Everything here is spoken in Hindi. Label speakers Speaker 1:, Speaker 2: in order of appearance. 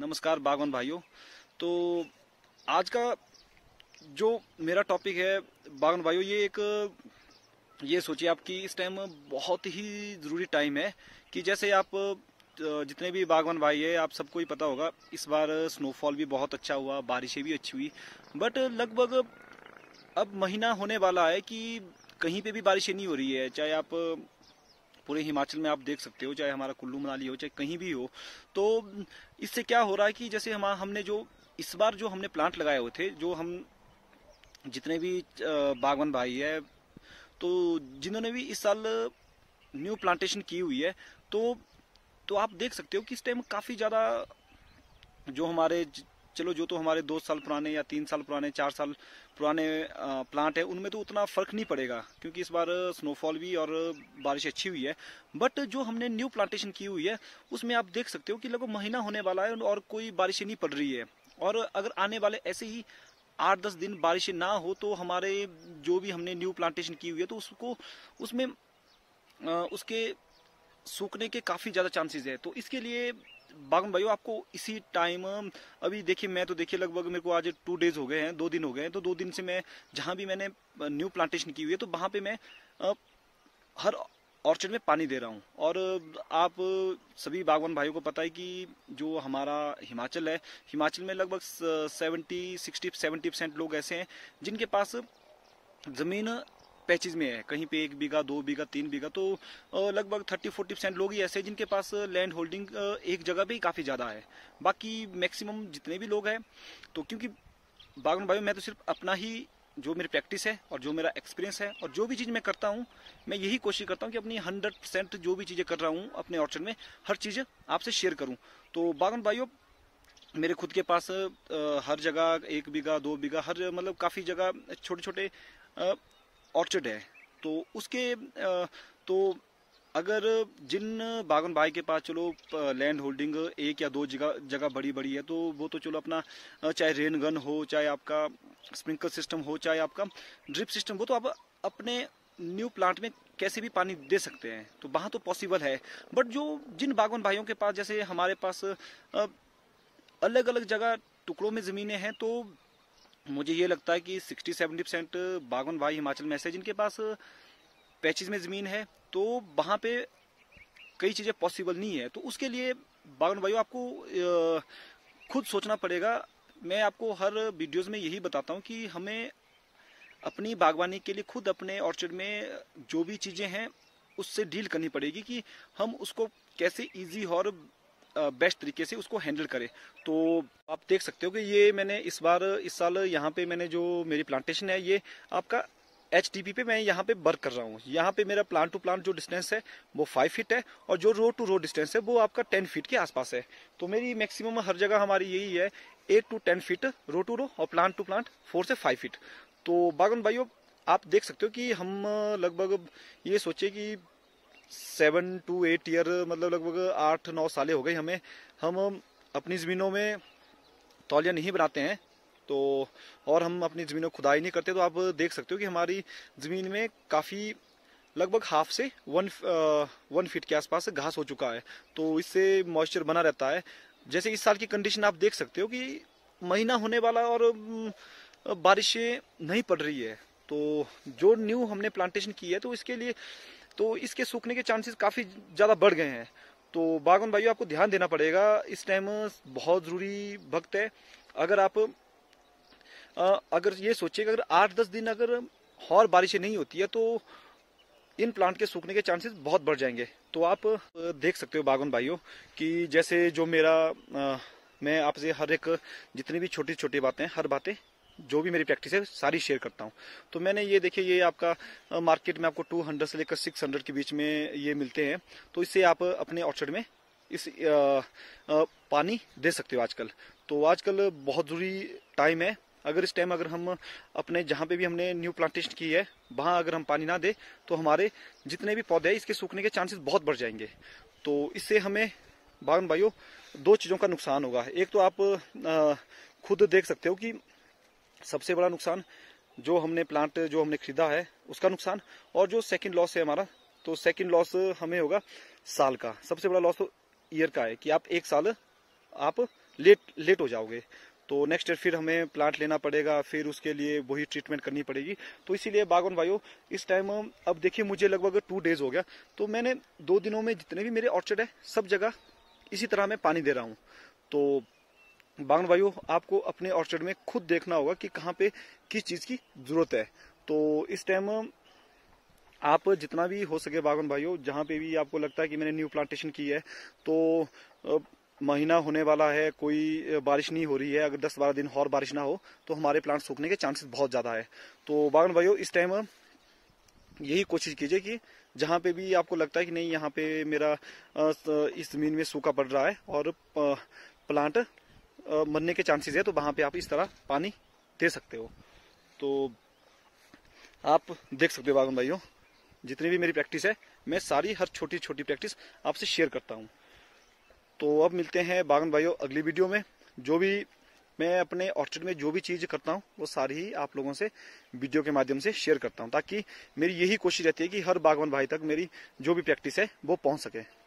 Speaker 1: नमस्कार बागवान भाइयों तो आज का जो मेरा टॉपिक है बागवान भाइयों ये एक ये सोचिए आप कि इस टाइम बहुत ही ज़रूरी टाइम है कि जैसे आप जितने भी बागवान भाई है आप सबको ही पता होगा इस बार स्नोफॉल भी बहुत अच्छा हुआ बारिशें भी अच्छी हुई बट लगभग अब महीना होने वाला है कि कहीं पे भी बारिशें नहीं हो रही है चाहे आप पूरे हिमाचल में आप देख सकते हो चाहे हमारा कुल्लू मनाली हो चाहे कहीं भी हो तो इससे क्या हो रहा है कि जैसे हम हमने जो इस बार जो हमने प्लांट लगाए हुए थे जो हम जितने भी बागवान भाई है तो जिन्होंने भी इस साल न्यू प्लांटेशन की हुई है तो तो आप देख सकते हो कि इस टाइम काफ़ी ज़्यादा जो हमारे चलो जो तो हमारे दो साल पुराने या तीन साल पुराने चार साल पुराने प्लांट है उनमें तो उतना फ़र्क नहीं पड़ेगा क्योंकि इस बार स्नोफॉल भी और बारिश अच्छी हुई है बट जो हमने न्यू प्लांटेशन की हुई है उसमें आप देख सकते हो कि लगभग महीना होने वाला है और कोई बारिश नहीं पड़ रही है और अगर आने वाले ऐसे ही आठ दस दिन बारिश ना हो तो हमारे जो भी हमने न्यू प्लांटेशन की हुई है तो उसको उसमें उसके सूखने के काफ़ी ज़्यादा चांसेस है तो इसके लिए बागम भाई आपको इसी टाइम अभी देखिए मैं तो देखिए लगभग मेरे को आज टू डेज हो गए हैं दो दिन हो गए हैं तो दो दिन से मैं जहाँ भी मैंने न्यू प्लांटेशन की हुई है तो वहाँ पे मैं हर ऑर्चर्ड में पानी दे रहा हूँ और आप सभी बागवान भाइयों को पता है कि जो हमारा हिमाचल है हिमाचल में लगभग सेवेंटी सिक्सटी सेवेंटी परसेंट लोग ऐसे हैं जिनके पास ज़मीन पैचेज में है कहीं पे एक बीघा दो बीघा तीन बीघा तो लगभग थर्टी फोर्टी परसेंट लोग ही ऐसे जिनके पास लैंड होल्डिंग एक जगह पर ही काफ़ी ज़्यादा है बाकी मैक्सिमम जितने भी लोग हैं तो क्योंकि बागन भाई मैं तो सिर्फ अपना ही जो मेरी प्रैक्टिस है और जो मेरा एक्सपीरियंस है और जो भी चीज़ मैं करता हूँ मैं यही कोशिश करता हूँ कि अपनी हंड्रेड परसेंट जो भी चीज़ें कर रहा हूँ अपने ऑर्चर में हर चीज़ आपसे शेयर करूँ तो बागन भाइयों मेरे खुद के पास हर जगह एक बीघा दो बीघा हर मतलब काफ़ी जगह छोटे छोटे ऑर्चर्ड है तो उसके तो अगर जिन बागन भाई के पास चलो लैंड होल्डिंग एक या दो जगह जगह बड़ी बड़ी है तो वो तो चलो अपना चाहे रेन गन हो चाहे आपका स्प्रिंकल सिस्टम हो चाहे आपका ड्रिप सिस्टम हो तो आप अपने न्यू प्लांट में कैसे भी पानी दे सकते हैं तो वहाँ तो पॉसिबल है बट जो जिन बागवान भाइयों के पास जैसे हमारे पास अलग अलग जगह टुकड़ों में ज़मीनें हैं तो मुझे ये लगता है कि सिक्सटी सेवेंटी परसेंट बागवान भाई हिमाचल में ऐसे जिनके पास पैचेज में ज़मीन है तो वहाँ पे कई चीज़ें पॉसिबल नहीं है तो उसके लिए बागवान भाई आपको खुद सोचना पड़ेगा मैं आपको हर वीडियोस में यही बताता हूँ कि हमें अपनी बागवानी के लिए खुद अपने ऑर्चर्ड में जो भी चीज़ें हैं उससे डील करनी पड़ेगी कि हम उसको कैसे इजी और बेस्ट तरीके से उसको हैंडल करे तो आप देख सकते हो कि ये मैंने इस बार इस साल यहाँ पे मैंने जो मेरी प्लांटेशन है ये आपका एच पे मैं यहाँ पे वर्क कर रहा हूँ यहाँ पे मेरा प्लांट टू प्लांट जो डिस्टेंस है वो फाइव फीट है और जो रोड टू रोड डिस्टेंस है वो आपका टेन फीट के आसपास है तो मेरी मैक्सिमम हर जगह हमारी यही है eight to ten feet row to row और प्लांट टू प्लांट फोर से फाइव फीट तो बागन भाइयों आप देख सकते हो कि हम लगभग ये सोचे कि सेवन टू एट ईयर मतलब लगभग आठ नौ साले हो गई हमें हम अपनी ज़मीनों में तौलिया नहीं बनाते हैं तो और हम अपनी ज़मीनों खुदाई नहीं करते तो आप देख सकते हो कि हमारी ज़मीन में काफ़ी लगभग हाफ से वन वन फीट के आसपास घास हो चुका है तो इससे मॉइस्चर बना रहता है जैसे इस साल की कंडीशन आप देख सकते हो कि महीना होने वाला और बारिशें नहीं पड़ रही है तो जो न्यू हमने प्लांटेशन की है तो इसके लिए तो इसके सूखने के चांसेस काफ़ी ज़्यादा बढ़ गए हैं तो बागवान भाइयों आपको ध्यान देना पड़ेगा इस टाइम बहुत ज़रूरी वक्त है अगर आप अगर ये सोचिए अगर आठ दस दिन अगर और बारिशें नहीं होती है तो इन प्लांट के सूखने के चांसेस बहुत बढ़ जाएंगे तो आप देख सकते हो बागवान भाइयों कि जैसे जो मेरा आ, मैं आपसे हर एक जितनी भी छोटी छोटी बातें हर बातें जो भी मेरी प्रैक्टिस है सारी शेयर करता हूँ तो मैंने ये देखिए ये आपका मार्केट में आपको 200 से लेकर 600 के बीच में ये मिलते हैं तो इससे आप अपने ऑर्चर्ड में इस आ, आ, पानी दे सकते हो आजकल तो आजकल बहुत ज़रूरी टाइम है अगर इस टाइम अगर हम अपने जहाँ पे भी हमने न्यू प्लांटेशन की है वहाँ अगर हम पानी ना दें तो हमारे जितने भी पौधे हैं इसके सूखने के चांसेस बहुत बढ़ जाएंगे तो इससे हमें बागन भाइयों दो चीज़ों का नुकसान होगा एक तो आप आ, खुद देख सकते हो कि सबसे बड़ा नुकसान जो हमने प्लांट जो हमने खरीदा है उसका नुकसान और जो सेकंड लॉस है हमारा तो सेकंड लॉस हमें होगा साल का सबसे बड़ा लॉस तो ईयर का है कि आप एक साल आप लेट लेट हो जाओगे तो नेक्स्ट ईयर फिर हमें प्लांट लेना पड़ेगा फिर उसके लिए वही ट्रीटमेंट करनी पड़ेगी तो इसीलिए बागवान भाइयों इस टाइम अब देखिए मुझे लगभग टू डेज हो गया तो मैंने दो दिनों में जितने भी मेरे ऑर्चर्ड है सब जगह इसी तरह मैं पानी दे रहा हूँ तो बागन भाइयों आपको अपने ऑर्चर्ड में खुद देखना होगा कि कहाँ पे किस चीज़ की ज़रूरत है तो इस टाइम आप जितना भी हो सके बागन भाइयों जहाँ पे भी आपको लगता है कि मैंने न्यू प्लांटेशन की है तो महीना होने वाला है कोई बारिश नहीं हो रही है अगर दस बारह दिन और बारिश ना हो तो हमारे प्लांट सूखने के चांसेस बहुत ज़्यादा है तो बागन भाइयों इस टाइम यही कोशिश कीजिए कि जहाँ पे भी आपको लगता है कि नहीं यहाँ पे मेरा इस ज़मीन में सूखा पड़ रहा है और प्लांट मरने के चांसेस है तो वहां पे आप इस तरह पानी दे सकते हो तो आप देख सकते हो बागन भाइयों जितनी भी मेरी प्रैक्टिस है मैं सारी हर छोटी छोटी प्रैक्टिस आपसे शेयर करता हूँ तो अब मिलते हैं बागन भाइयों अगली वीडियो में जो भी मैं अपने ऑर्चर्ड में जो भी चीज़ करता हूँ वो सारी ही आप लोगों से वीडियो के माध्यम से शेयर करता हूँ ताकि मेरी यही कोशिश रहती है कि हर बागवान भाई तक मेरी जो भी प्रैक्टिस है वो पहुंच सके